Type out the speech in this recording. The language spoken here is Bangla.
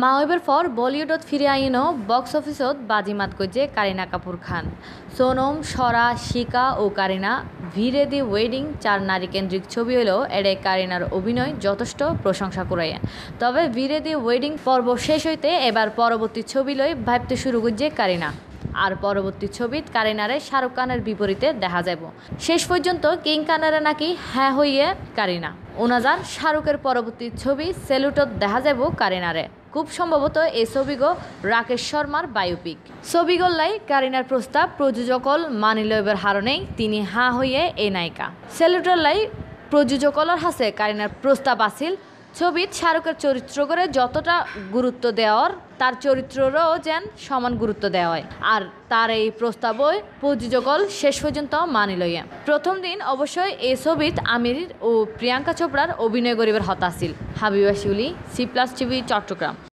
মাওয়েবের পর বলিউডত ফিরে আইনও বক্স অফিসত বাজিমাত করছে কারিনা কাপুর খান সোনম সরা শিকা ও কারিনা ভিড়ে দি ওয়েডিং চার নারী কেন্দ্রিক ছবি হলেও এডে কারিনার অভিনয় যথেষ্ট প্রশংসা করে তবে ভিড়ে দি ওয়েডিং পর্ব শেষ হইতে এবার পরবর্তী ছবি লই ভাবতে শুরু করছে কারিনা আর পরবর্তী ছবিত কারিনারে শাহরুখ খানের বিপরীতে দেখা যাব শেষ পর্যন্ত কিং কানারে নাকি হ্যাঁ হইয়ে কারিনা ওনাজার শাহরুখের পরবর্তী ছবি সেলুটত দেখা যাব কারিনারে খুব সম্ভবত এই ছবিগো রাকেশ শর্মার বায়োপিক ছবিগোল্লাই কারিনার প্রস্তাব প্রযোজকল মানি লয়বের হারণেই তিনি হা হ্যাঁ হইয়ে এ নায়িকা সেলুটল্লাই প্রযোজকলর হাসে কারিনার প্রস্তাব আসিল ছবির শাহরুখের চরিত্র করে যতটা গুরুত্ব দেওয়ার তার চরিত্ররও যেন সমান গুরুত্ব দেওয়া হয় আর তার এই প্রস্তাবই প্রযোজকল শেষ পর্যন্ত মানি লইয়া প্রথম দিন অবশ্যই এই ছবিত আমির ও প্রিয়াঙ্কা চোপড়ার অভিনয় গরিবের হতাশীল Habiba C plus TV Chittagong